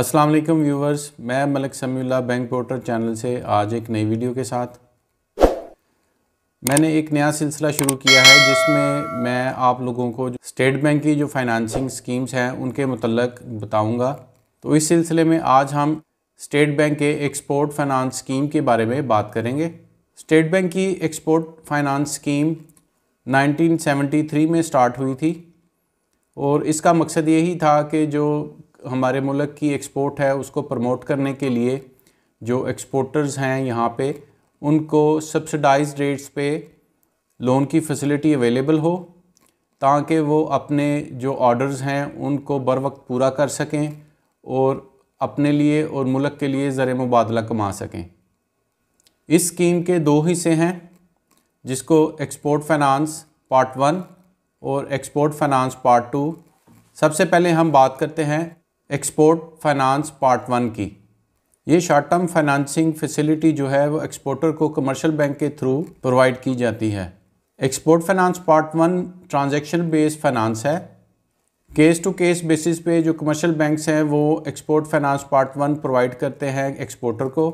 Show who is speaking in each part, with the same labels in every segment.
Speaker 1: अस्सलाम वालेकुम व्यूवर्स मैं Malik Samiullah bank porter channel से आज एक नई वीडियो के साथ मैंने एक नया सिलसिला शुरू किया है जिसमें मैं आप लोगों को स्टेट बैंक की जो फाइनेंसिंग स्कीम्स हैं उनके मतलब बताऊंगा तो इस सिलसिले में आज हम स्टेट बैंक के एक्सपोर्ट फाइनेंस स्कीम के बारे में बात करेंगे स्टेट बैंक की एक्सपोर्ट फाइनेंस स्कीम 1973 में स्टार्ट हुई थी और इसका मकसद यही था कि जो हमारे मुल्क की एक्सपोर्ट है उसको प्रमोट करने के लिए जो एक्सपोर्टर्स हैं यहाँ पे उनको सब्सिडाइज रेट्स पे लोन की फैसिलिटी अवेलेबल हो ताकि वो अपने जो ऑर्डर्स हैं उनको बर वक्त पूरा कर सकें और अपने लिए और मुल्क के लिए ज़र मुबादला कमा सकें इस स्कीम के दो हिस्से हैं जिसको एक्सपोर्ट फाइनेंस पार्ट वन और एक्सपोर्ट फाइनेंस पार्ट टू सबसे पहले हम बात करते हैं एक्सपोर्ट फाइनेंस पार्ट वन की ये शॉर्ट टर्म फाइनेंसिंग फैसिलिटी जो है वो एक्सपोर्टर को कमर्शियल बैंक के थ्रू प्रोवाइड की जाती है export finance part one transaction based finance है केस टू केस बेसिस पे जो कमर्शियल बैंक्स हैं वो export finance part one provide करते हैं एक्सपोर्टर को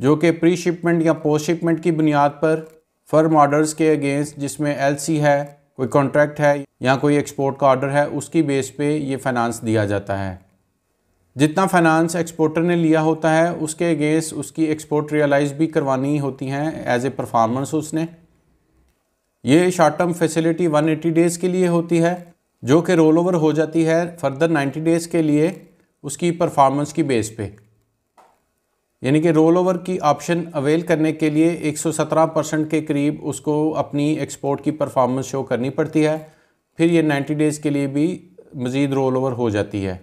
Speaker 1: जो कि प्री शिपमेंट या पोस्ट शिपमेंट की बुनियाद पर फर्म ऑर्डर्स के अगेंस्ट जिसमें एलसी है कोई कॉन्ट्रैक्ट है या कोई एक्सपोर्ट का ऑर्डर है उसकी बेस पे ये फाइनेंस दिया जाता है जितना फाइनेंस एक्सपोर्टर ने लिया होता है उसके अगेंस्ट उसकी एक्सपोर्ट रियलाइज भी करवानी होती हैं एज ए परफॉर्मेंस उसने ये शॉर्ट टर्म फैसिलिटी 180 डेज़ के लिए होती है जो कि रोल ओवर हो जाती है फर्दर 90 डेज़ के लिए उसकी परफॉर्मेंस की बेस पे यानी कि रोल ओवर की ऑप्शन अवेल करने के लिए 117 परसेंट के करीब उसको अपनी एक्सपोर्ट की परफॉर्मेंस शो करनी पड़ती है फिर ये 90 डेज़ के लिए भी मज़ीद रोल ओवर हो जाती है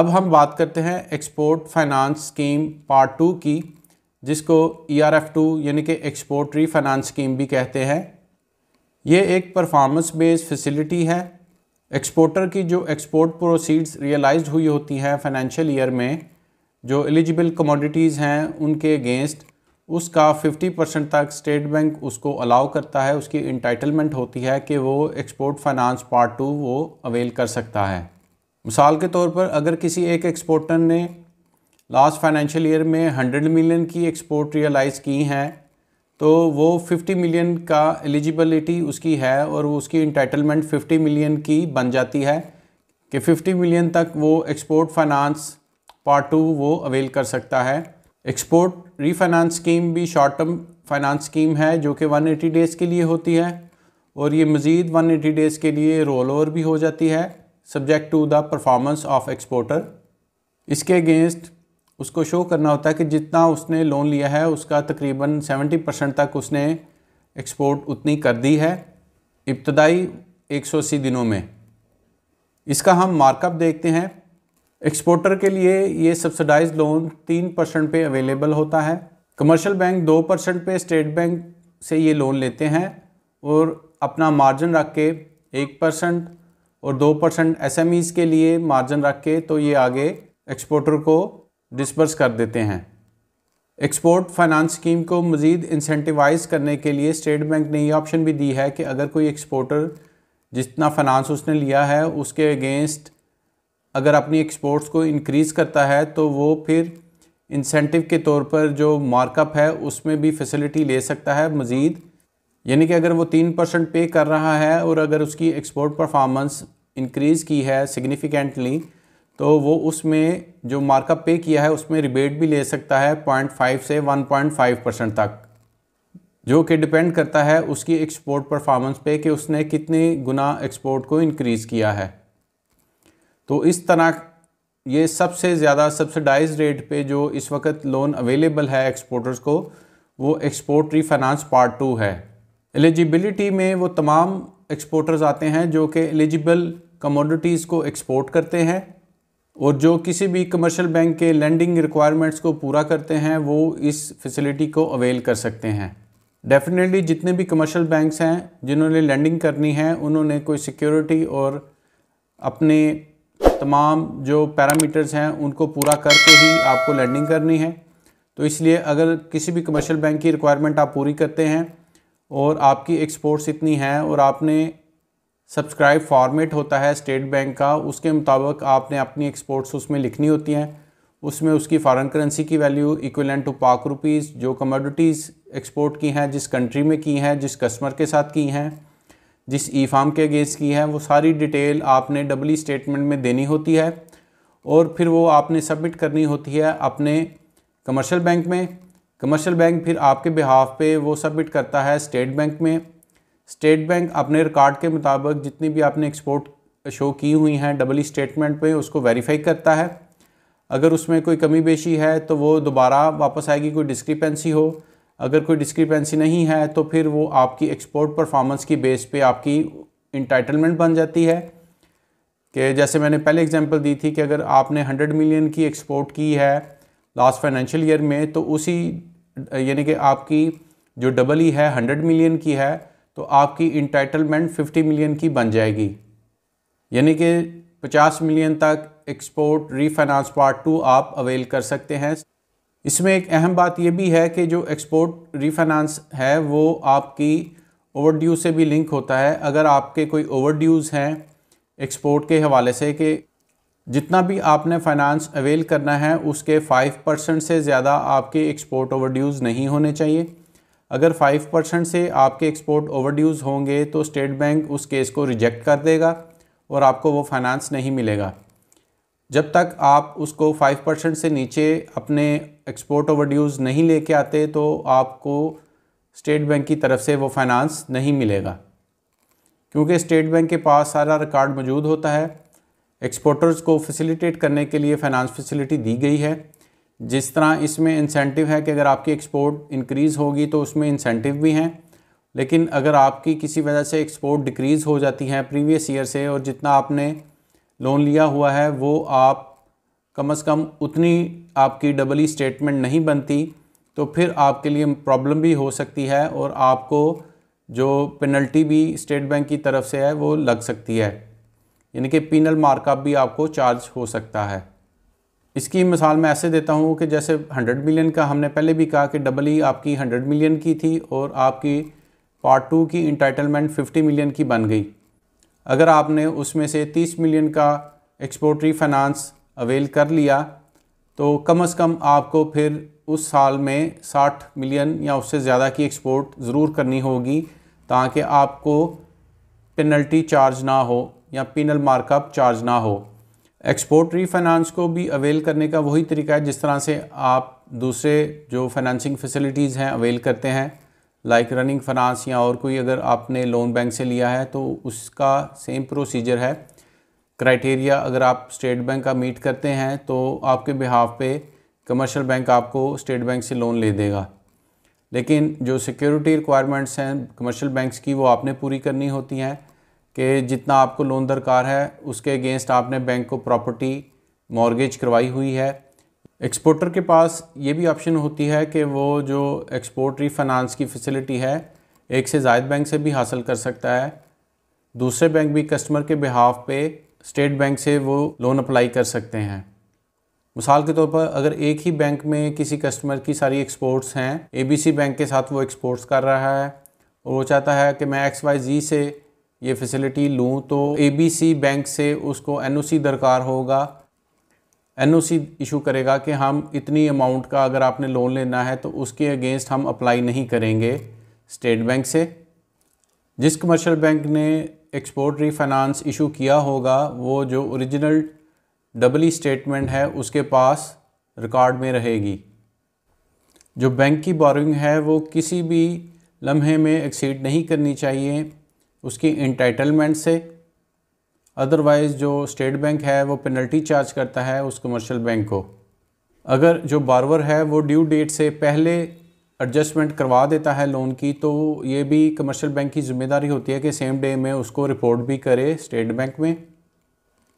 Speaker 1: अब हम बात करते हैं export finance scheme part two की जिसको ई आर एफ़ टू यानी कि एक्सपोर्ट री फाइनेंस स्कीम भी कहते हैं ये एक परफॉर्मेंस बेस्ड फैसिलिटी है एक्सपोर्टर की जो एक्सपोर्ट प्रोसीड्स रियलाइज हुई होती हैं फाइनेंशियल ईयर में जो एलिजिबल कमोडिटीज़ हैं उनके अगेंस्ट उसका 50 परसेंट तक स्टेट बैंक उसको अलाउ करता है उसकी इंटाइटलमेंट होती है कि वो एक्सपोर्ट फाइनेंस पार्ट टू वो अवेल कर सकता है मिसाल के तौर पर अगर किसी एक एक्सपोर्टर ने लास्ट फाइनेंशियल ईयर में 100 मिलियन की एक्सपोर्ट रियलाइज़ की हैं तो वो 50 मिलियन का एलिजिबलिटी उसकी है और उसकी इंटाइटलमेंट 50 मिलियन की बन जाती है कि 50 मिलियन तक वो एक्सपोर्ट फाइनेंस पार्ट टू वो अवेल कर सकता है एक्सपोर्ट रीफाइनेंस स्कीम भी शॉर्ट टर्म फाइनेंस स्कीम है जो कि 180 डेज़ के लिए होती है और ये मज़ीद 180 डेज़ के लिए रोल ओवर भी हो जाती है subject to the performance of exporter इसके अगेंस्ट उसको शो करना होता है कि जितना उसने लोन लिया है उसका तकरीबन 70 परसेंट तक उसने एक्सपोर्ट उतनी कर दी है इब्तदाई अस्सी दिनों में इसका हम मार्कअप देखते हैं एक्सपोर्टर के लिए ये सब्सिडाइज लोन तीन परसेंट पे अवेलेबल होता है कमर्शियल बैंक दो परसेंट पे स्टेट बैंक से ये लोन लेते हैं और अपना मार्जिन रख के एक परसेंट और दो परसेंट एस के लिए मार्जिन रख के तो ये आगे एक्सपोर्टर को डिस्पर्स कर देते हैं एक्सपोर्ट फाइनेंस स्कीम को मज़ीद इंसेंटिवाइज़ करने के लिए स्टेट बैंक ने ये ऑप्शन भी दी है कि अगर कोई एक्सपोर्टर जितना फाइनेंस उसने लिया है उसके अगेंस्ट अगर अपनी एक्सपोर्ट्स को इनक्रीज़ करता है तो वो फिर इंसेंटिव के तौर पर जो मार्कअप है उसमें भी फैसिलिटी ले सकता है मज़ीद यानी कि अगर वो तीन परसेंट पे कर रहा है और अगर उसकी एक्सपोर्ट परफॉर्मेंस इंक्रीज़ की है सिग्निफिकेंटली तो वो उसमें जो मार्कअप पे किया है उसमें रिबेट भी ले सकता है पॉइंट फाइव से वन पॉइंट फाइव परसेंट तक जो कि डिपेंड करता है उसकी एक्सपोर्ट परफॉर्मेंस पे कि उसने कितने गुना एक्सपोर्ट को इंक्रीज़ किया है तो इस तरह ये सबसे ज़्यादा सब्सिडाइज रेट पे जो इस वक्त लोन अवेलेबल है एक्सपोर्टर्स को वो एक्सपोर्ट रीफाइनांस पार्ट टू है एलिजिबिलिटी में वो तमाम एक्सपोर्टर्स आते हैं जो कि एलिजिबल कमोडिटीज़ को एक्सपोर्ट करते हैं और जो किसी भी कमर्शियल बैंक के लैंडिंग रिक्वायरमेंट्स को पूरा करते हैं वो इस फैसिलिटी को अवेल कर सकते हैं डेफिनेटली जितने भी कमर्शियल बैंक्स हैं जिन्होंने लैंडिंग करनी है उन्होंने कोई सिक्योरिटी और अपने तमाम जो पैरामीटर्स हैं उनको पूरा करके ही आपको लैंडिंग करनी है तो इसलिए अगर किसी भी कमर्शियल बैंक की रिक्वायरमेंट आप पूरी करते हैं और आपकी एक्सपोर्ट्स इतनी हैं और आपने सब्सक्राइब फॉर्मेट होता है स्टेट बैंक का उसके मुताबिक आपने अपनी एक्सपोर्ट्स उसमें लिखनी होती हैं उसमें उसकी फॉरेन करेंसी की value equivalent to Pak rupees जो कमोडिटीज़ एक्सपोर्ट की हैं जिस कंट्री में की हैं जिस कस्टमर के साथ की हैं जिस ई फार्म के अगेंस्ट की है वो सारी डिटेल आपने डबली स्टेटमेंट में देनी होती है और फिर वो आपने सबमिट करनी होती है अपने कमर्शियल बैंक में कमर्शियल बैंक फिर आपके बिहाफ पे वो सबमिट करता है स्टेट बैंक में स्टेट बैंक अपने रिकॉर्ड के मुताबिक जितनी भी आपने एक्सपोर्ट शो की हुई हैं डबल स्टेटमेंट पे उसको वेरीफाई करता है अगर उसमें कोई कमी बेशी है तो वो दोबारा वापस आएगी कोई डिस्क्रिपेंसी हो अगर कोई डिस्क्रिपेंसी नहीं है तो फिर वो आपकी एक्सपोर्ट परफॉर्मेंस की बेस पे आपकी इंटाइटलमेंट बन जाती है कि जैसे मैंने पहले एग्जांपल दी थी कि अगर आपने 100 मिलियन की एक्सपोर्ट की है लास्ट फाइनेंशियल ईयर में तो उसी यानी कि आपकी जो डबल ई e है 100 मिलियन की है तो आपकी इंटाइटलमेंट 50 मिलियन की बन जाएगी यानी कि 50 मिलियन तक एक्सपोर्ट रीफाइनांस पार्ट टू आप अवेल कर सकते हैं इसमें एक अहम बात यह भी है कि जो एक्सपोर्ट रिफाइनेंस है वो आपकी ओवरड्यू से भी लिंक होता है अगर आपके कोई ओवरड्यूज़ हैं एक्सपोर्ट के हवाले से कि जितना भी आपने फाइनेंस अवेल करना है उसके फ़ाइव परसेंट से ज़्यादा आपके एक्सपोर्ट ओवरड्यूज़ नहीं होने चाहिए अगर फाइव परसेंट से आपके एक्सपोर्ट ओवरड्यूज़ होंगे तो स्टेट बैंक उस केस को रिजेक्ट कर देगा और आपको वो फाइनेंस नहीं मिलेगा जब तक आप उसको फाइव परसेंट से नीचे अपने एक्सपोर्ट ओवर ड्यूज़ नहीं लेके आते तो आपको स्टेट बैंक की तरफ से वो फाइनेंस नहीं मिलेगा क्योंकि स्टेट बैंक के पास सारा रिकॉर्ड मौजूद होता है एक्सपोर्टर्स को फैसिलिटेट करने के लिए फाइनेंस फैसिलिटी दी गई है जिस तरह इसमें इंसेंटिव है कि अगर आपकी एक्सपोर्ट इंक्रीज़ होगी तो उसमें इंसेंटिव भी हैं लेकिन अगर आपकी किसी वजह से एक्सपोर्ट डिक्रीज़ हो जाती है प्रीवियस ईयर से और जितना आपने लोन लिया हुआ है वो आप कम अज़ कम उतनी आपकी डबल ई स्टेटमेंट नहीं बनती तो फिर आपके लिए प्रॉब्लम भी हो सकती है और आपको जो पेनल्टी भी स्टेट बैंक की तरफ से है वो लग सकती है यानी कि पिनल मार्कअप भी आपको चार्ज हो सकता है इसकी मिसाल मैं ऐसे देता हूँ कि जैसे 100 मिलियन का हमने पहले भी कहा कि डबल ई e आपकी 100 मिलियन की थी और आपकी पार्ट टू की इंटाइटलमेंट 50 मिलियन की बन गई अगर आपने उसमें से 30 मिलियन का एक्सपोर्टरी फाइनेंस अवेल कर लिया तो कम से कम आपको फिर उस साल में 60 मिलियन या उससे ज़्यादा की एक्सपोर्ट ज़रूर करनी होगी ताकि आपको पेनल्टी चार्ज ना हो या पिनल मार्कअप चार्ज ना हो एक्सपोर्ट फाइनेंस को भी अवेल करने का वही तरीका है जिस तरह से आप दूसरे जो फाइनेंसिंग फैसिलिटीज़ हैं अवेल करते हैं लाइक रनिंग फाइनेंस या और कोई अगर आपने लोन बैंक से लिया है तो उसका सेम प्रोसीजर है क्राइटेरिया अगर आप स्टेट बैंक का मीट करते हैं तो आपके बिहाफ पे कमर्शियल बैंक आपको स्टेट बैंक से लोन ले देगा लेकिन जो सिक्योरिटी रिक्वायरमेंट्स हैं कमर्शियल बैंक्स की वो आपने पूरी करनी होती हैं कि जितना आपको लोन दरकार है उसके अगेंस्ट आपने बैंक को प्रॉपर्टी मॉर्गेज करवाई हुई है एक्सपोर्टर के पास ये भी ऑप्शन होती है कि वो जो एक्सपोर्ट रीफाइनांस की फैसिलिटी है एक से जायद बैंक से भी हासिल कर सकता है दूसरे बैंक भी कस्टमर के बिहाफ पे स्टेट बैंक से वो लोन अप्लाई कर सकते हैं मिसाल के तौर पर अगर एक ही बैंक में किसी कस्टमर की सारी एक्सपोर्ट्स हैं ए बैंक के साथ वो एक्सपोर्ट्स कर रहा है और वो चाहता है कि मैं एक्स वाई जी से ये फैसिलिटी लूँ तो ए बैंक से उसको एन दरकार होगा एनओसी इशू करेगा कि हम इतनी अमाउंट का अगर आपने लोन लेना है तो उसके अगेंस्ट हम अप्लाई नहीं करेंगे स्टेट बैंक से जिस कमर्शियल बैंक ने एक्सपोर्ट रीफाइनेंस इशू किया होगा वो जो ओरिजिनल डबली स्टेटमेंट है उसके पास रिकॉर्ड में रहेगी जो बैंक की बोरिंग है वो किसी भी लम्हे में एक्सीड नहीं करनी चाहिए उसकी इंटाइटलमेंट से अदरवाइज़ जो स्टेट बैंक है वो पेनल्टी चार्ज करता है उस कमर्शियल बैंक को अगर जो बारवर है वो ड्यू डेट से पहले एडजस्टमेंट करवा देता है लोन की तो ये भी कमर्शियल बैंक की जिम्मेदारी होती है कि सेम डे में उसको रिपोर्ट भी करे स्टेट बैंक में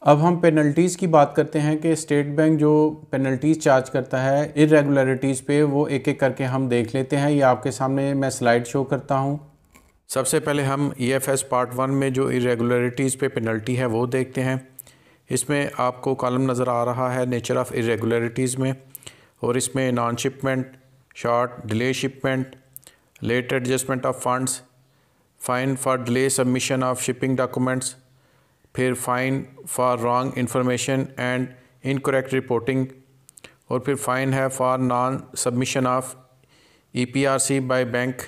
Speaker 1: अब हम पेनल्टीज़ की बात करते हैं कि स्टेट बैंक जो पेनल्टीज़ चार्ज करता है इरेगुलरिटीज़ पे वो एक एक करके हम देख लेते हैं ये आपके सामने मैं स्लाइड शो करता हूँ सबसे पहले हम ई पार्ट वन में जो इरेगुलरिटीज़ पे पेनल्टी है वो देखते हैं इसमें आपको कॉलम नज़र आ रहा है नेचर ऑफ़ इरेगुलरिटीज़ में और इसमें non shipment short delay shipment late adjustment of funds fine for delay submission of shipping documents फिर fine for wrong information and incorrect reporting और फिर फ़ाइन है for non submission of E P R C by bank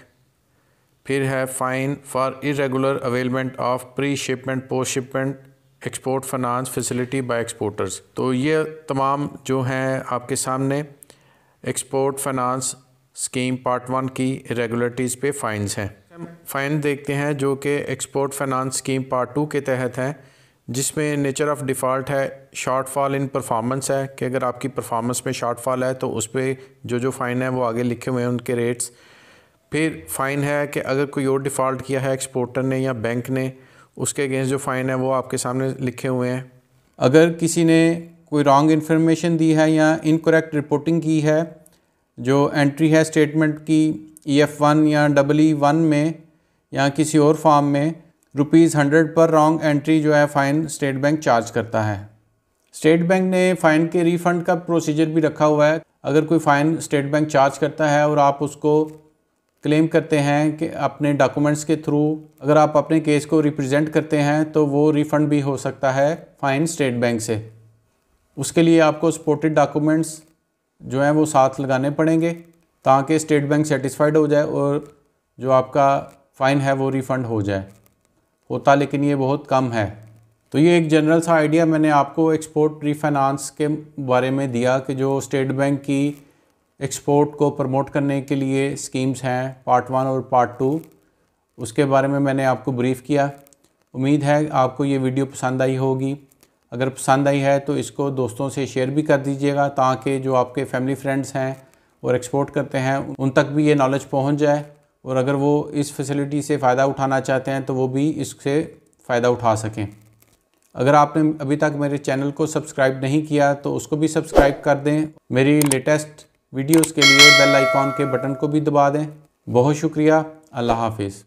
Speaker 1: फिर है fine for irregular availment of pre shipment post shipment export finance facility by exporters तो ये तमाम जो हैं आपके सामने export finance scheme part one की रेगुलरटीज़ पे फाइन्स हैं फाइन देखते हैं जो कि export finance scheme part two के तहत हैं जिसमें नेचर ऑफ़ डिफॉल्ट है शॉर्टफॉल इन परफॉर्मेंस है कि अगर आपकी परफॉर्मेंस में शॉर्टफॉल है तो उस पर जो जो फ़ाइन है वो आगे लिखे हुए हैं उनके रेट्स फिर फ़ाइन है कि अगर कोई और डिफ़ॉल्ट किया है एक्सपोर्टर ने या बैंक ने उसके अगेंस्ट जो फ़ाइन है वो आपके सामने लिखे हुए हैं अगर किसी ने कोई रॉन्ग इन्फॉर्मेशन दी है या इनकरेक्ट रिपोर्टिंग की है जो एंट्री है स्टेटमेंट की ई एफ़ वन या डबल ई वन में या किसी और फॉर्म में रुपीज़ हंड्रेड पर रॉन्ग एंट्री जो है फ़ाइन स्टेट बैंक चार्ज करता है स्टेट बैंक ने फ़ाइन के रिफ़ंड का प्रोसीजर भी रखा हुआ है अगर कोई फ़ाइन स्टेट बैंक चार्ज करता है और आप उसको क्लेम करते हैं कि अपने डॉक्यूमेंट्स के थ्रू अगर आप अपने केस को रिप्रेजेंट करते हैं तो वो रिफ़ंड भी हो सकता है फ़ाइन स्टेट बैंक से उसके लिए आपको सपोर्टेड डॉक्यूमेंट्स जो हैं वो साथ लगाने पड़ेंगे ताकि स्टेट बैंक सेटिस्फाइड हो जाए और जो आपका फ़ाइन है वो रिफ़ंड हो जाए होता लेकिन ये बहुत कम है तो ये एक जनरल सा आइडिया मैंने आपको एक्सपोर्ट रिफाइनानस के बारे में दिया कि जो स्टेट बैंक की एक्सपोर्ट को प्रमोट करने के लिए स्कीम्स हैं पार्ट वन और पार्ट टू उसके बारे में मैंने आपको ब्रीफ़ किया उम्मीद है आपको ये वीडियो पसंद आई होगी अगर पसंद आई है तो इसको दोस्तों से शेयर भी कर दीजिएगा ताकि जो आपके फैमिली फ्रेंड्स हैं और एक्सपोर्ट करते हैं उन तक भी ये नॉलेज पहुंच जाए और अगर वो इस फैसिलिटी से फ़ायदा उठाना चाहते हैं तो वो भी इससे फ़ायदा उठा सकें अगर आपने अभी तक मेरे चैनल को सब्सक्राइब नहीं किया तो उसको भी सब्सक्राइब कर दें मेरी लेटेस्ट वीडियोस के लिए बेल आइकॉन के बटन को भी दबा दें बहुत शुक्रिया अल्लाह हाफिज़